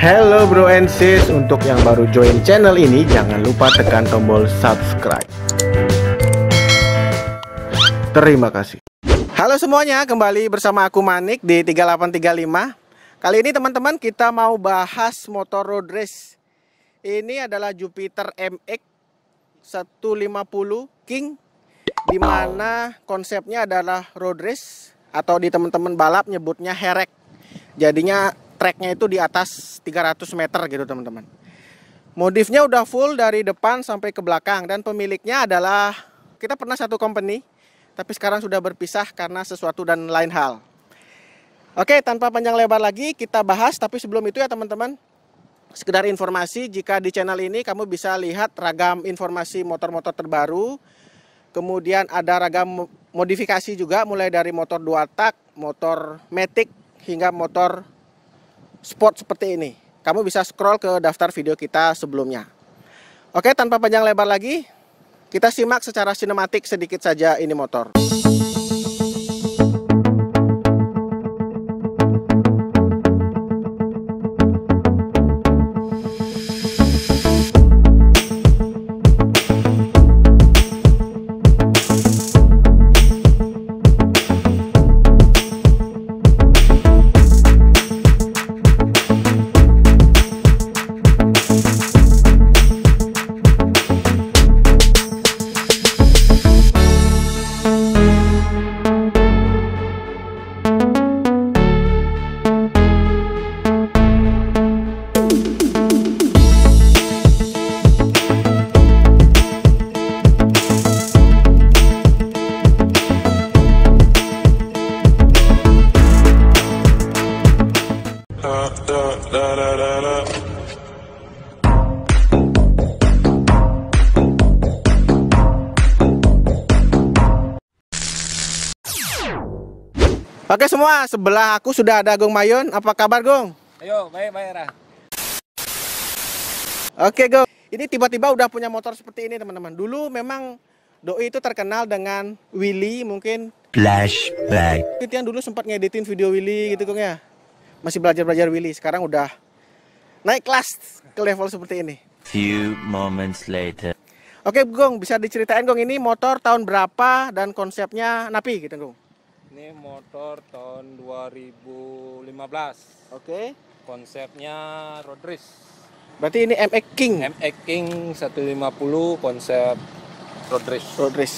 Hello bro and sis, untuk yang baru join channel ini jangan lupa tekan tombol subscribe. Terima kasih. Halo semuanya, kembali bersama aku Manik di 3835. Kali ini teman-teman kita mau bahas motor road race. Ini adalah Jupiter MX 150 King di mana konsepnya adalah road race atau di teman-teman balap nyebutnya herek. Jadinya Tracknya itu di atas 300 meter gitu teman-teman modifnya udah full dari depan sampai ke belakang dan pemiliknya adalah kita pernah satu company tapi sekarang sudah berpisah karena sesuatu dan lain hal oke tanpa panjang lebar lagi kita bahas tapi sebelum itu ya teman-teman sekedar informasi jika di channel ini kamu bisa lihat ragam informasi motor-motor terbaru kemudian ada ragam modifikasi juga mulai dari motor dua tak motor matic hingga motor Sport seperti ini. Kamu bisa scroll ke daftar video kita sebelumnya. Oke, tanpa panjang lebar lagi, kita simak secara sinematik sedikit saja ini motor. Oke semua, sebelah aku sudah ada Gong Mayon. Apa kabar Gong? Ayo, baik, baik Ra. Oke Gong, ini tiba-tiba udah punya motor seperti ini teman-teman. Dulu memang Doi itu terkenal dengan Willy mungkin. Flashback. Itu yang dulu sempat ngeditin video Willy ya. gitu Gong ya. Masih belajar-belajar Willy, sekarang udah naik kelas ke level seperti ini. Few moments later. Oke Gong, bisa diceritain Gong ini motor tahun berapa dan konsepnya napi gitu Gong? Ini motor tahun 2015. Oke. Okay. Konsepnya road race. Berarti ini MX King. MX King 150 konsep road race. Oke.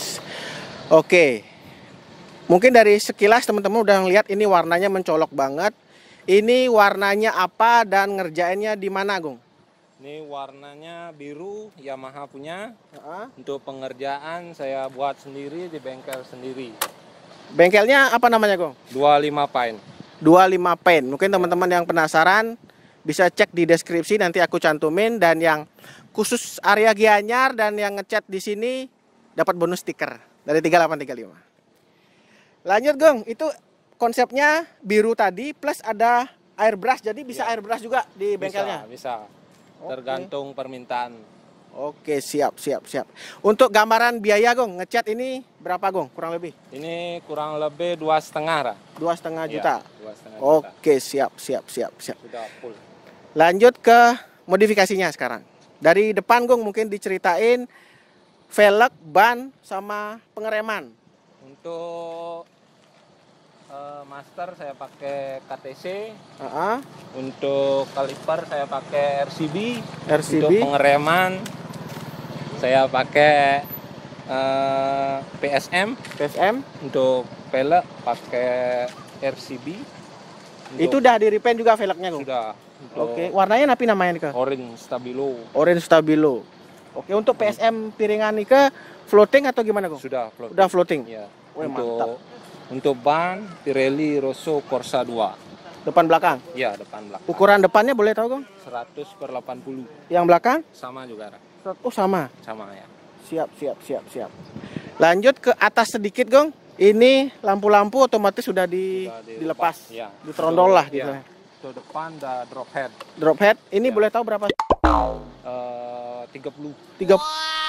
Okay. Mungkin dari sekilas teman-teman udah ngelihat ini warnanya mencolok banget. Ini warnanya apa dan ngerjainnya di mana, Gung? Ini warnanya biru Yamaha punya. Uh -huh. Untuk pengerjaan saya buat sendiri di bengkel sendiri. Bengkelnya apa namanya, Gong? 25 Pain. 25 Pain. Mungkin teman-teman yang penasaran bisa cek di deskripsi nanti aku cantumin dan yang khusus area Gianyar dan yang ngecat di sini dapat bonus stiker dari 3835. Lanjut, Gong. Itu konsepnya biru tadi plus ada airbrush jadi bisa ya. airbrush juga di bengkelnya. Bisa, bisa. Tergantung okay. permintaan Oke, siap, siap, siap. Untuk gambaran biaya, Gong, ngecat ini berapa, Gong? Kurang lebih? Ini kurang lebih dua setengah, Dua setengah iya, juta. Dua setengah juta. Oke, siap, siap, siap, siap. Sudah full. Lanjut ke modifikasinya sekarang. Dari depan, Gong, mungkin diceritain velg, ban, sama pengereman. Untuk eh, master saya pakai KTC. Uh -huh. Untuk kaliper saya pakai RCB. RCB. Untuk pengereman saya pakai uh, eh, PSM PSM untuk velg pakai RCB itu udah di repaint juga velgnya kok sudah oke okay. warnanya napi namanya nih orange stabilo orange stabilo oke untuk PSM piringan nih ke floating atau gimana kok sudah floating. sudah floating ya Woy, untuk mantap. untuk ban Pirelli Rosso Corsa 2 depan belakang ya depan belakang ukuran depannya boleh tau kok 100 per 80 yang belakang sama juga Oh sama. Sama ya. Siap, siap, siap, siap. Lanjut ke atas sedikit, Gong. Ini lampu-lampu otomatis sudah, di, sudah dilepas, dilepas ya. diterondol lah gitu. Ya. Itu depan ada drop head. Drop head. Ini ya. boleh tahu berapa? Uh, 30. 30 wow.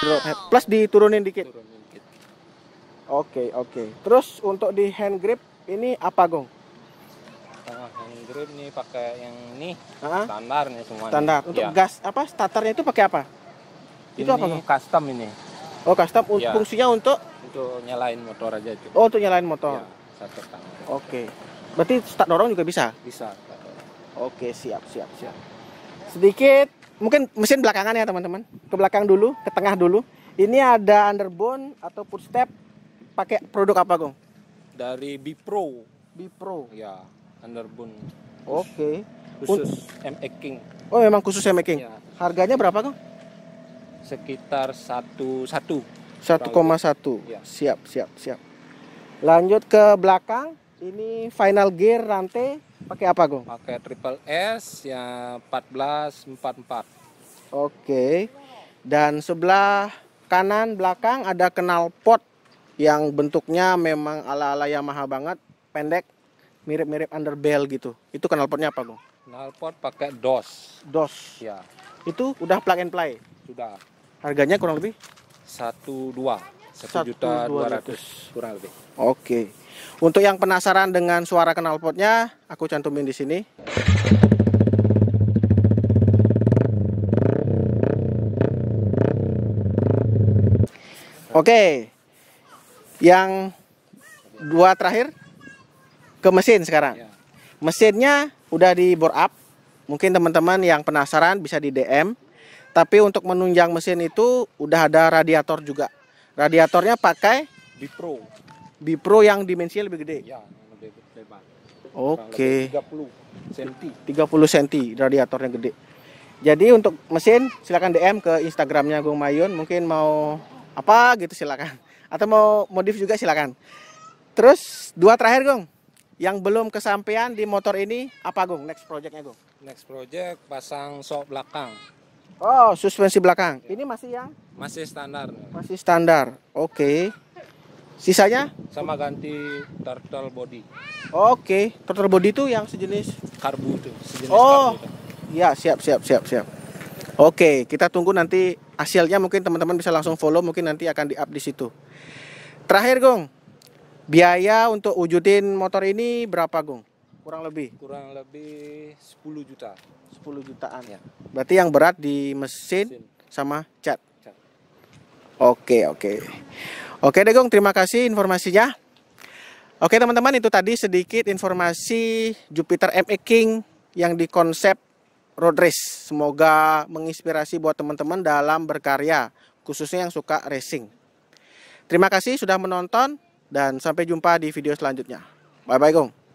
drop head. Plus diturunin dikit. Turunin dikit. Oke, okay, oke. Okay. Terus untuk di hand grip ini apa, Gong? Nah, hand grip nih pakai yang ini uh -huh. standar nih semua. Standar. Untuk ya. gas apa starternya itu pakai apa? Itu ini apa? custom ini. Oh, custom ya. fungsinya untuk untuk nyalain motor aja itu. Oh, untuk nyalain motor. Ya, satu tangan. Oke. Okay. Berarti start dorong juga bisa? Bisa. Oke, okay, siap, siap, siap. Sedikit mungkin mesin belakangan ya, teman-teman. Ke belakang dulu, ke tengah dulu. Ini ada underbone atau footstep pakai produk apa, Gong? Dari Bipro. Bipro. Ya, underbone. Oke. Okay. Khusus MX King. Oh, memang khusus MX King. Ya. Harganya berapa, Gong? sekitar satu satu. 1,1. satu iya. Siap, siap, siap. Lanjut ke belakang. Ini final gear rantai pakai apa, Gong? Pakai triple S ya 1444. Oke. Dan sebelah kanan belakang ada kenal pot yang bentuknya memang ala-ala Yamaha banget, pendek, mirip-mirip underbell gitu. Itu kenal potnya apa, Gong? Knalpot pakai DOS. DOS. Ya. Itu udah plug and play. Sudah. Harganya kurang lebih satu dua satu juta dua ratus kurang lebih. Oke. Untuk yang penasaran dengan suara knalpotnya, aku cantumin di sini. Oke. Yang dua terakhir ke mesin sekarang. Ya. Mesinnya udah di bore up. Mungkin teman-teman yang penasaran bisa di DM tapi untuk menunjang mesin itu udah ada radiator juga. Radiatornya pakai Bipro. Bipro yang dimensinya lebih gede. Ya, lebih lebar. Oke. Lebih 30 cm. 30 cm radiatornya gede. Jadi untuk mesin silakan DM ke Instagramnya Gung Mayun mungkin mau apa gitu silakan atau mau modif juga silakan. Terus dua terakhir Gung yang belum kesampaian di motor ini apa Gung next projectnya Gung? Next project pasang sok belakang. Oh, suspensi belakang. Iya. Ini masih yang? Masih standar. Masih standar. Oke. Okay. Sisanya? Sama ganti turtle body. Oke, okay. turtle body itu yang sejenis karbu itu, sejenis Oh. Iya, siap siap siap siap. Oke, okay. kita tunggu nanti hasilnya mungkin teman-teman bisa langsung follow mungkin nanti akan di-up di situ. Terakhir, Gong. Biaya untuk wujudin motor ini berapa, Gong? kurang lebih kurang lebih 10 juta 10 jutaan ya berarti yang berat di mesin, mesin. sama cat Oke, oke. Oke deh terima kasih informasinya. Oke teman-teman, itu tadi sedikit informasi Jupiter MX King yang dikonsep road race. Semoga menginspirasi buat teman-teman dalam berkarya, khususnya yang suka racing. Terima kasih sudah menonton dan sampai jumpa di video selanjutnya. Bye-bye Gong.